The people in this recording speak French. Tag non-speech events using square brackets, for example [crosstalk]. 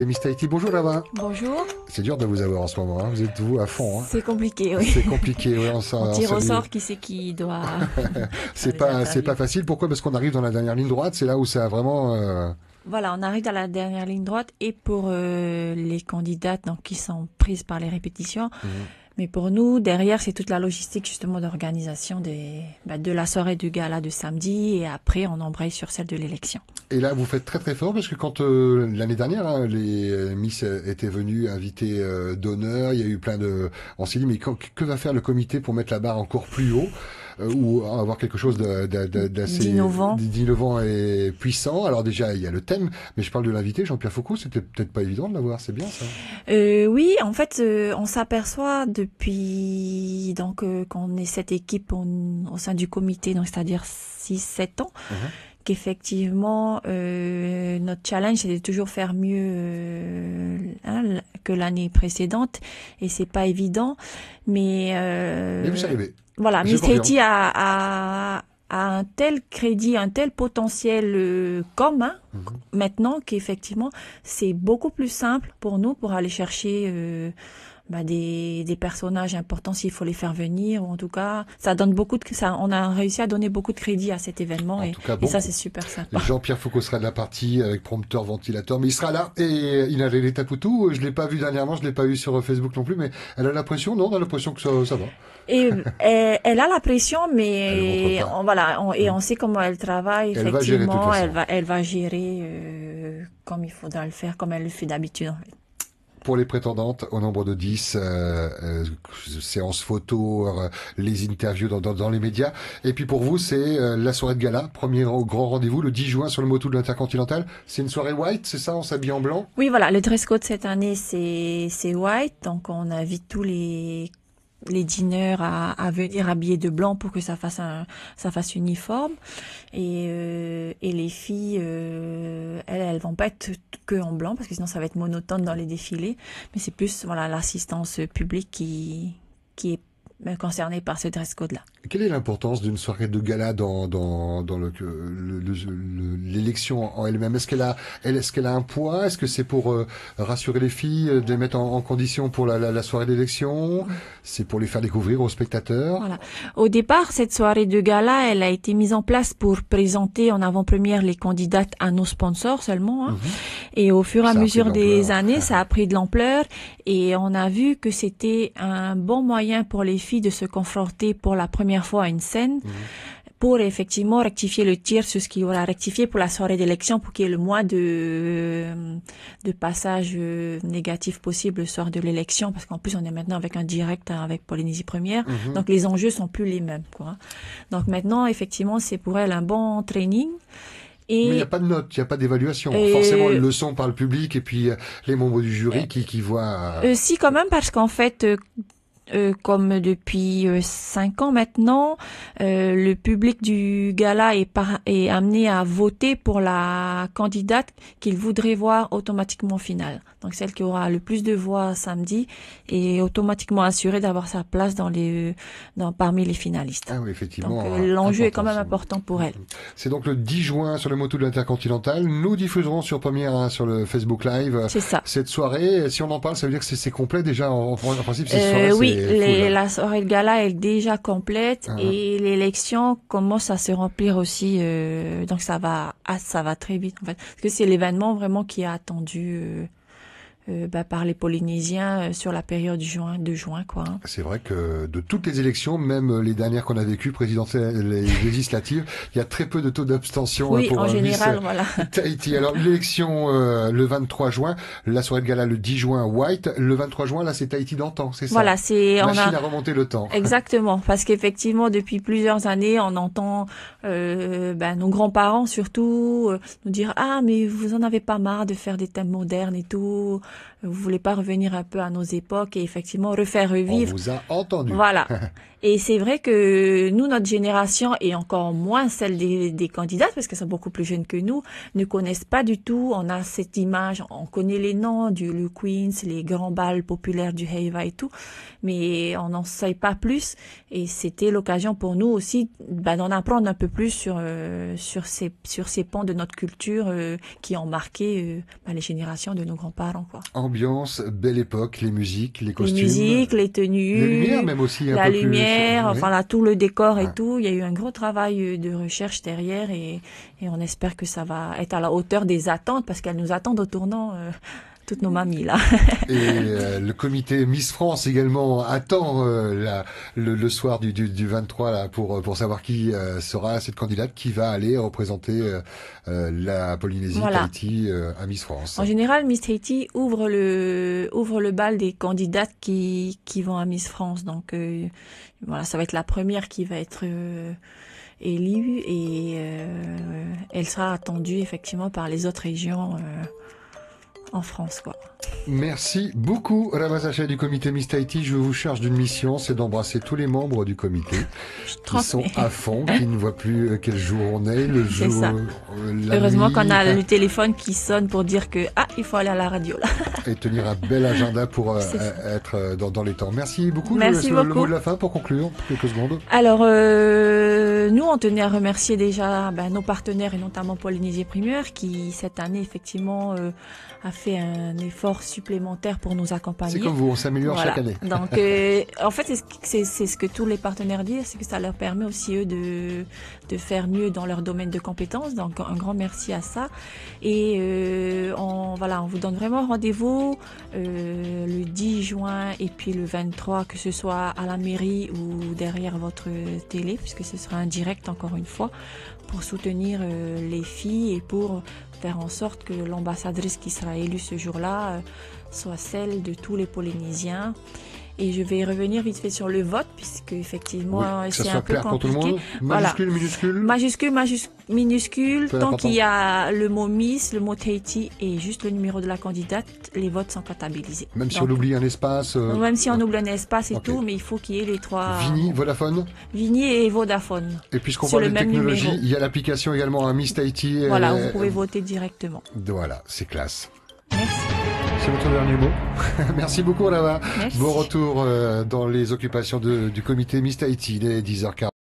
Et Miss bonjour Bonjour. C'est dur de vous avoir en ce moment, hein. vous êtes vous à fond. Hein. C'est compliqué, oui. C'est compliqué, oui. On, tire au sort qui c'est qui doit. [laughs] [laughs] c'est pas, c'est pas facile. Pourquoi Parce qu'on arrive dans la dernière ligne droite, c'est là où ça a vraiment. Euh, voilà, on arrive dans la dernière ligne droite et pour euh, les candidates donc, qui sont prises par les répétitions. Mhm. Mais pour nous, derrière, c'est toute la logistique justement d'organisation bah, de la soirée du gala de samedi et après, on embraye sur celle de l'élection. Et là, vous faites très très fort parce que quand euh, l'année dernière, hein, les euh, Miss euh, étaient venues invitées d'honneur, il y a eu plein de... On s'est dit, mais que va faire le comité pour mettre la barre encore plus haut euh, ou avoir quelque chose d'assez d'innovant et puissant. Alors déjà, il y a le thème, mais je parle de l'invité, Jean-Pierre Foucault, c'était peut-être pas évident de l'avoir, c'est bien ça euh, Oui, en fait, euh, on s'aperçoit depuis donc euh, qu'on est cette équipe au sein du comité, donc c'est-à-dire 6-7 ans, uh-huh. qu'effectivement, notre challenge, c'est de toujours faire mieux hein, que l'année précédente, et c'est pas évident, mais... vous voilà, Miss Haiti a, a, a, un tel crédit, un tel potentiel euh, commun mhm. maintenant qu'effectivement, c'est beaucoup plus simple pour nous pour aller chercher euh, bah, des, des personnages importants s'il faut les faire venir. Ou en tout cas, ça donne beaucoup de, ça, on a réussi à donner beaucoup de crédit à cet événement. et, ça, c'est super sympa. Jean-Pierre Foucault sera de la partie avec prompteur, ventilateur, mais il sera là. Et il a les tapoutous Je l'ai pas vu dernièrement, je l'ai pas vu sur Facebook non plus, mais elle a la pression. Non, elle a l'impression que ça, va. Et, [laughs] elle, a la pression, mais on, voilà, et mm. on sait comment elle travaille. Elle effectivement, va elle va, elle va gérer euh, comme il faudra le faire, comme elle le fait d'habitude. En fait pour les prétendantes au nombre de 10, euh, euh, séances photo, euh, les interviews dans, dans, dans, les médias. Et puis pour vous, c'est la soirée de gala, premier grand rendez-vous le 10 juin sur le moto de l'Intercontinental. C'est une soirée white, c'est ça On s'habille en blanc Oui, voilà. Le dress code cette année, c'est white. Donc on invite tous les les dîneurs à, venir habillés de blanc pour que ça fasse un, ça fasse uniforme et, euh, et les filles euh, elles elles vont pas être que en blanc parce que sinon ça va être monotone dans les défilés mais c'est plus voilà l'assistance publique qui qui est concernés par ce dress code-là. Quelle est l'importance d'une soirée de gala dans, dans, dans l'élection en elle-même Est-ce qu'elle a, elle, est qu'elle a un poids Est-ce que c'est pour euh, rassurer les filles, euh, de les mettre en, condition pour la, soirée d'élection C'est pour les faire découvrir aux spectateurs Au départ, cette soirée de gala, elle a été mise en place pour présenter en avant-première les candidates à nos sponsors seulement. Hein. Mhm. Et au fur et à mesure des années, [laughs] ça a pris de l'ampleur. Et on a vu que c'était un bon moyen pour les filles de se confronter pour la première fois à une scène. Mhm. pour effectivement rectifier le tir sur ce qu'il va rectifier pour la soirée d'élection pour qu'il y ait le moins de, de passages euh, négatifs possible le soir de l'élection parce qu'en plus on est maintenant avec un direct avec Polynésie première mhm. donc les enjeux sont plus les mêmes quoi. Donc maintenant effectivement c'est pour elle un bon training. Et Mais il n'y a pas de note, il n'y a pas d'évaluation. Forcément, une leçon par le public et puis euh, les membres du jury qui, voient. Euh, si, quand même, parce qu'en fait, euh, comme depuis 5 euh, cinq ans maintenant, euh, le public du gala est, par est, amené à voter pour la candidate qu'il voudrait voir automatiquement finale. Donc celle qui aura le plus de voix samedi est automatiquement assurée d'avoir sa place dans les, euh, dans, parmi les finalistes. Ah oui, effectivement. Hein, l'enjeu est quand même important pour elle. C'est donc le 10 juin sur le moto de l'intercontinental. Nous diffuserons sur première sur le Facebook Live. Ça. Cette soirée, si on en parle, ça veut dire que c'est complet déjà en, principe. oui, la soirée de gala est déjà complète ah. et l'élection commence à se remplir aussi. Euh, donc ça va, ah, ça va très vite en fait, parce que c'est l'événement vraiment qui a attendu. Euh, euh, bah, par les Polynésiens euh, sur la période juin, de juin. quoi. Hein. C'est vrai que de toutes les élections, même les dernières qu'on a vécues, présidentielles et [laughs] législatives, il y a très peu de taux d'abstention hein, pour en général, voilà. [laughs] Tahiti. Alors l'élection euh, le 23 juin, la soirée de gala le 10 juin, White. Le 23 juin, là, c'est Tahiti d'antan, c'est ça Voilà, c'est... on a... a remonté le temps. [laughs] Exactement, parce qu'effectivement, depuis plusieurs années, on entend bah, nos grands-parents surtout nous dire « Ah, mais vous en avez pas marre de faire des thèmes modernes et tout ?» Vous voulez pas revenir un peu à nos époques et effectivement refaire revivre. On vous a entendu. Voilà. [laughs] et c'est vrai que nous, notre génération et encore moins celle des, candidats, parce qu'elles sont beaucoup plus jeunes que nous, ne connaissent pas du tout. On a cette image, on connaît les noms du Lou Queens, les grands balles populaires du Heiva et tout, mais on n'en sait pas plus. Et c'était l'occasion pour nous aussi ben, d'en apprendre un peu plus sur euh, sur ces sur ces pans de notre culture euh, qui ont marqué euh, ben, les générations de nos grands-parents quoi. Ambiance, belle époque, les musiques, les costumes. Les musiques, les tenues. La lumière même aussi. la lumière, enfin là, tout le décor et ah. tout. Il y a eu un gros travail euh, de recherche derrière et, et, on espère que ça va être à la hauteur des attentes parce qu'elles nous attendent au tournant. Euh, toutes nos mamies là. Et euh, le comité Miss France également attend euh, la, le, soir du, du, du, 23 là pour pour savoir qui euh, sera cette candidate qui va aller représenter la Polynésie Tahiti à Miss France. En général, Miss Tahiti ouvre le ouvre le bal des candidates qui qui vont à Miss France. Donc voilà, ça va être la première qui va être élue et elle sera attendue effectivement par les autres régions en Merci beaucoup, Ramazacha du comité Miss Tahiti. Je vous charge d'une mission, c'est d'embrasser tous les membres du comité qui sont à fond, qui ne voient plus euh, quel jour on est, le jour. Euh, Heureusement qu'on a le téléphone qui sonne pour dire que ah, il faut aller à la radio [laughs] Et tenir un bel agenda pour euh, être dans, les temps. Merci beaucoup. Merci beaucoup. Le la fin pour conclure, quelques secondes. Alors, nous, on tenait à remercier déjà ben, nos partenaires et notamment Polynésie Primeur qui cette année effectivement a fait un effort supplémentaire pour nous accompagner. C'est comme vous, on s'améliore chaque année. [laughs] Donc, euh, en fait, c'est ce, que tous les partenaires disent, c'est que ça leur permet aussi eux de, de faire mieux dans leur domaine de compétences. Donc, un grand merci à ça. Et euh, on, voilà, on vous donne vraiment rendez-vous euh, le 10 juin et puis le 23, que ce soit à la mairie ou derrière votre télé, puisque ce sera un direct encore une fois pour soutenir euh, les filles et pour faire en sorte que l'ambassadrice qui sera élue ce jour-là euh, soit celle de tous les Polynésiens et je vais revenir vite fait sur le vote, puisque effectivement, c'est un peu compliqué. Majuscule, minuscule. Majuscule, minuscule. tant qu'il y a le mot Miss, le mot Tahiti et juste le numéro de la candidate, les votes sont comptabilisés. Même si on oublie un espace. Euh, même si on oublie un espace et tout, mais il faut qu'il y ait les trois. Vini, Vodafone. Vini et Vodafone. Et puisqu'on parle de technologie, il y a l'application également à hein, Miss Tahiti. Voilà, vous euh, pouvez voter directement. Voilà, c'est classe. Merci. C'est votre dernier mot. Merci beaucoup, Lava. [laughs] Bon retour euh, dans les occupations de, du comité Miss Tahiti, les 10h40.